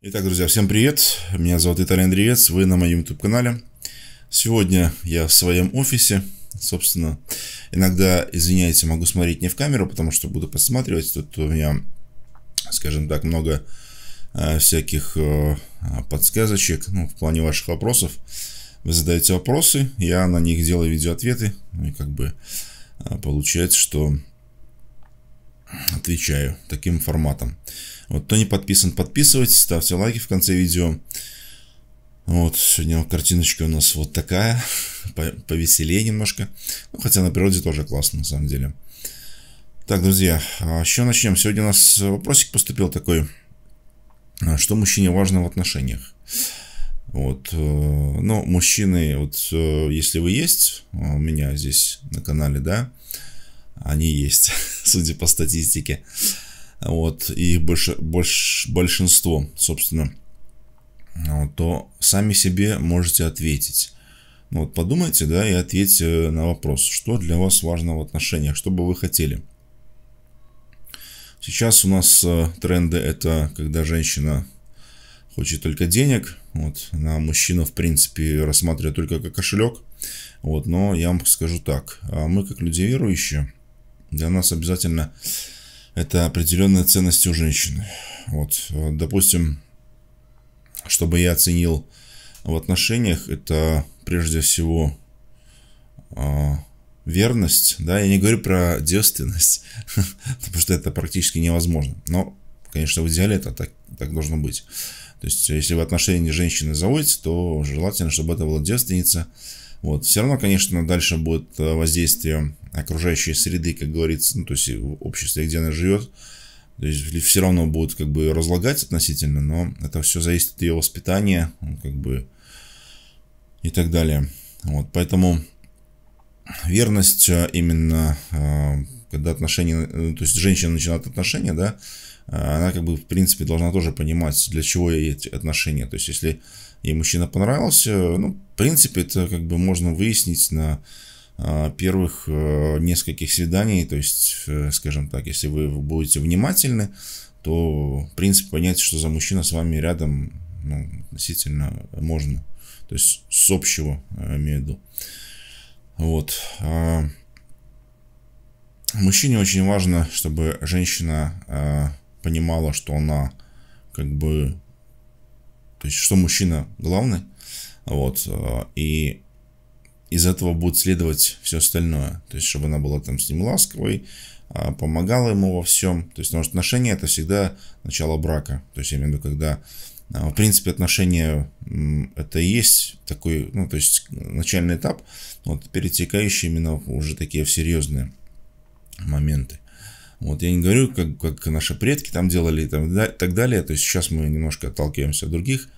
Итак, друзья, всем привет! Меня зовут Виталий Андреевец, вы на моем YouTube-канале. Сегодня я в своем офисе. Собственно, иногда, извиняйте, могу смотреть не в камеру, потому что буду подсматривать. Тут у меня, скажем так, много э, всяких э, подсказочек, ну, в плане ваших вопросов. Вы задаете вопросы, я на них делаю видеоответы. Ну и как бы э, получается, что отвечаю таким форматом. Вот, кто не подписан, подписывайтесь, ставьте лайки в конце видео. Вот, сегодня картиночка у нас вот такая, повеселее немножко. Ну, хотя на природе тоже классно, на самом деле. Так, друзья, а еще начнем. Сегодня у нас вопросик поступил такой. А что мужчине важно в отношениях? Вот, э, ну, мужчины, вот, э, если вы есть, э, у меня здесь на канале, да, они есть, судя по статистике вот, и их больше больш, большинство, собственно, вот, то сами себе можете ответить. Ну, вот подумайте, да, и ответьте на вопрос, что для вас важно в отношениях, что бы вы хотели. Сейчас у нас э, тренды это когда женщина хочет только денег, вот, на мужчину, в принципе, рассматривает только как кошелек, вот, но я вам скажу так, а мы как люди верующие, для нас обязательно это определенная ценность у женщины. Вот, э, допустим, чтобы я оценил в отношениях, это прежде всего э, верность, да, я не говорю про девственность, потому что это практически невозможно, но, конечно, в идеале это так, так должно быть. То есть, если в отношении женщины заводите, то желательно, чтобы это была девственница, вот. Все равно, конечно, дальше будет э, воздействие окружающей среды, как говорится, ну, то есть в обществе, где она живет. То есть все равно будут как бы разлагать относительно, но это все зависит от ее воспитания, ну, как бы и так далее. Вот, поэтому верность э, именно э, когда отношения, э, то есть женщина начинает отношения, да, а, она как бы в принципе должна тоже понимать, для чего ей эти отношения. То есть если ей мужчина понравился, ну, в принципе, это как бы можно выяснить на а, первых э, нескольких свиданий, то есть, э, скажем так, если вы будете внимательны, то, в принципе, понять, что за мужчина с вами рядом, ну, относительно можно. То есть, с общего, имею в виду. Вот. А, мужчине очень важно, чтобы женщина э, понимала, что она как бы, то есть, что мужчина главный, вот, э, и из этого будет следовать все остальное, то есть, чтобы она была там с ним ласковой, э, помогала ему во всем, то есть, потому что отношения это всегда начало брака, то есть, я имею в виду, когда а, в принципе, отношения это и есть такой, ну, то есть начальный этап, вот, перетекающий именно уже такие серьезные моменты. Вот я не говорю, как, как наши предки там делали и там, да, так далее. То есть сейчас мы немножко отталкиваемся от других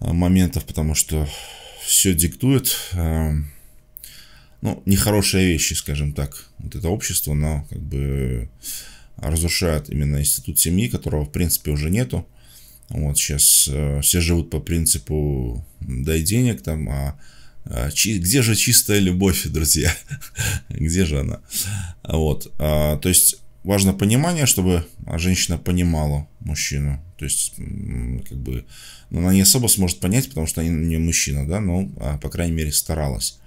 э, моментов, потому что все диктует, э, ну, нехорошие вещи, скажем так. Вот это общество, но как бы разрушает именно институт семьи, которого в принципе уже нету. Вот сейчас э, все живут по принципу дай денег там, а а, где же чистая любовь, друзья? Где же она? Вот. А, то есть важно понимание, чтобы женщина понимала мужчину. То есть, как бы, ну, она не особо сможет понять, потому что она не мужчина, да, но, а, по крайней мере, старалась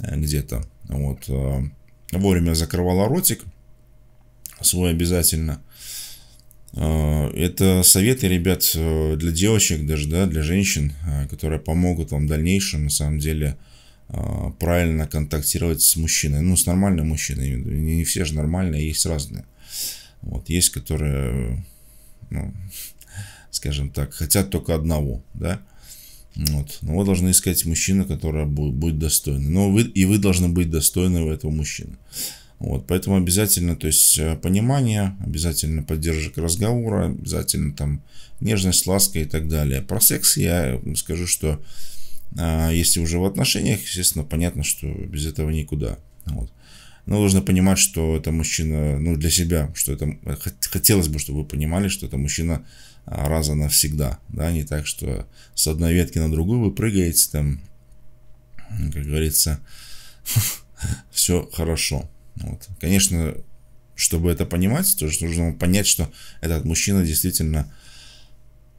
э, где-то. Вот. Вовремя закрывала ротик свой обязательно. Э, это советы, ребят, э, для девочек, даже да, для женщин, э, которые помогут вам в дальнейшем, на самом деле, правильно контактировать с мужчиной. Ну, с нормальным мужчиной. Не все же нормальные, а есть разные. Вот, есть, которые, ну, скажем так, хотят только одного, да. Вот. Но вы должны искать мужчину, который будет достойный. Но вы, и вы должны быть достойны у этого мужчины. Вот, поэтому обязательно, то есть э, понимание, обязательно поддержка разговора, обязательно там нежность, ласка и так далее. Про секс я скажу, что а, если уже в отношениях, естественно, понятно, что без этого никуда. Вот. Но нужно понимать, что это мужчина, ну, для себя, что это, э, хотелось бы, чтобы вы понимали, что это мужчина а, раза навсегда, да, не так, что с одной ветки на другую вы прыгаете, там, как говорится, все хорошо. Вот. Конечно, чтобы это понимать, то же нужно понять, что этот мужчина действительно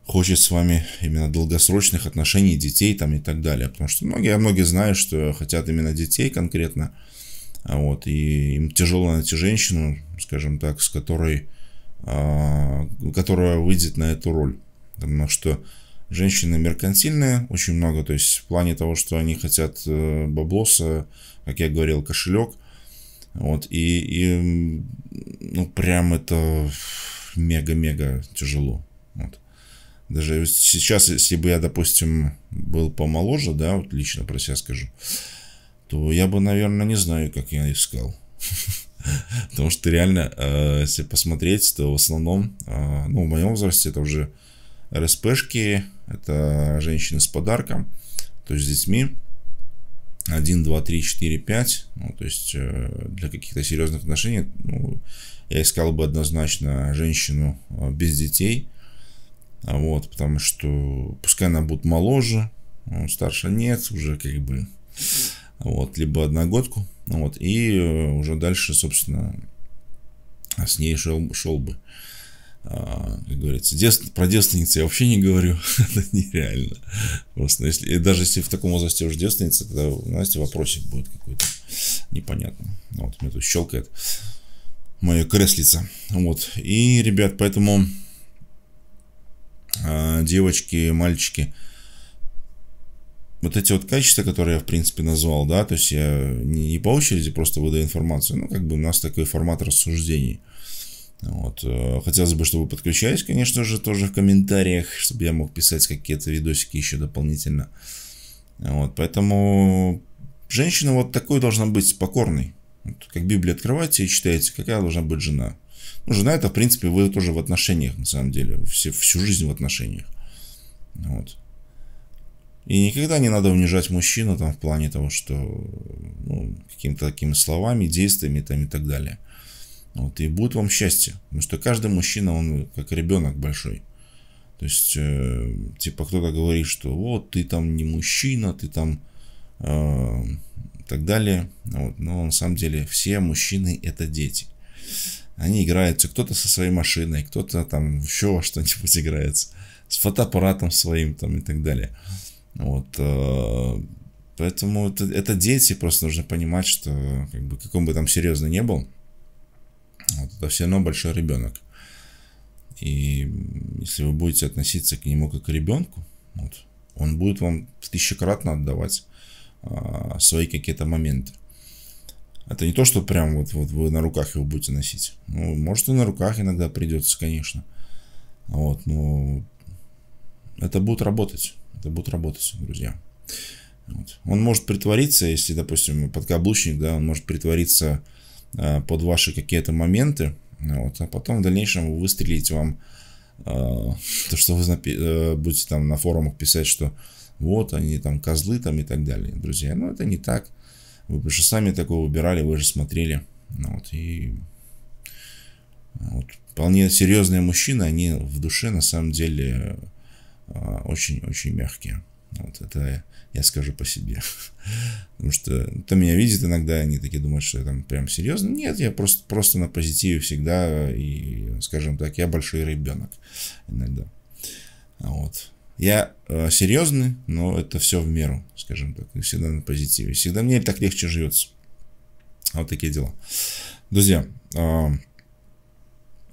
хочет с вами именно долгосрочных отношений, детей там и так далее. Потому что многие, а многие знают что хотят именно детей конкретно. А вот, и им тяжело найти женщину, скажем так, с которой, а, которая выйдет на эту роль. Потому что женщины меркантильные очень много, то есть в плане того, что они хотят э, баблоса, как я говорил, кошелек – вот, и, и ну, прям это мега-мега тяжело. Вот. Даже сейчас, если бы я, допустим, был помоложе, да, вот лично про себя скажу, то я бы, наверное, не знаю, как я искал. Потому что реально, э, если посмотреть, то в основном, э, ну, в моем возрасте это уже РСПшки, это женщины с подарком, то есть с детьми. 1, 2, 3, 4, 5. Ну, то есть э, для каких-то серьезных отношений ну, я искал бы однозначно женщину э, без детей. А вот, потому что пускай она будет моложе, ну, старше нет, уже как бы вот, либо одногодку, ну, вот, и э, уже дальше, собственно, с ней шел, шел бы. А, как говорится, девств... про девственницы я вообще не говорю, это нереально. Просто ну, если, и даже если в таком возрасте уже девственница, тогда, знаете, вопросик будет какой-то непонятный. Вот, меня тут щелкает мое креслица. Вот, и, ребят, поэтому а, девочки, мальчики, вот эти вот качества, которые я, в принципе, назвал, да, то есть я не, не по очереди просто выдаю информацию, ну, как бы у нас такой формат рассуждений – вот. Э, хотелось бы, чтобы вы подключались, конечно же, тоже в комментариях, чтобы я мог писать какие-то видосики еще дополнительно. Вот. Поэтому женщина вот такой должна быть покорной. Вот. Как Библию открываете и читаете, какая должна быть жена. Ну, жена это, в принципе, вы тоже в отношениях, на самом деле. все, всю жизнь в отношениях. Вот. И никогда не надо унижать мужчину там в плане того, что ну, какими-то такими словами, действиями там и так далее. Вот, и будет вам счастье. Потому что каждый мужчина, он как ребенок большой. То есть, э, типа, кто-то говорит, что вот ты там не мужчина, ты там э, так далее. Вот. Но на самом деле все мужчины это дети. Они играются, кто-то со своей машиной, кто-то там еще во что-нибудь играется, с фотоаппаратом своим там и так далее. Вот, э, поэтому это, это дети, просто нужно понимать, что как бы, каком бы там серьезно не был, это все равно большой ребенок. И если вы будете относиться к нему как к ребенку, вот, он будет вам тысячекратно отдавать а, свои какие-то моменты. Это не то, что прям вот, вот вы на руках его будете носить. Ну, может, и на руках иногда придется, конечно. Вот, но это будет работать. Это будет работать, друзья. Вот. Он может притвориться, если, допустим, подкаблучник, да, он может притвориться Э, под ваши какие-то моменты, вот, а потом в дальнейшем выстрелить вам э, то, что вы э, будете там на форумах писать, что вот они там козлы там и так далее, друзья. Но это не так. Вы же сами такое выбирали, вы же смотрели. Ну вот, и вот, вполне серьезные мужчины, они в душе на самом деле очень-очень мягкие. Вот это я скажу по себе. Потому что кто меня видит иногда, они такие думают, что я там прям серьезно. Нет, я просто, просто на позитиве всегда. И, скажем так, я большой ребенок иногда. А вот. Я э, серьезный, но это все в меру, скажем так. И всегда на позитиве. Всегда мне так легче живется. Вот такие дела. Друзья, э,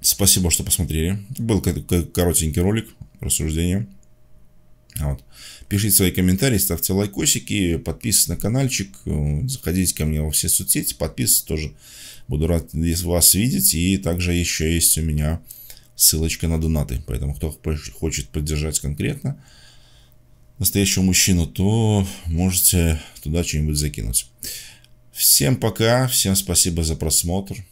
спасибо, что посмотрели. Был коротенький ролик, рассуждение. Вот. Пишите свои комментарии, ставьте лайкосики, подписывайтесь на каналчик, э, заходите ко мне во все соцсети, подписывайтесь тоже. Буду рад вас видеть. И также еще есть у меня ссылочка на донаты. Поэтому кто хочет поддержать конкретно настоящего мужчину, то можете туда что-нибудь закинуть. Всем пока, всем спасибо за просмотр.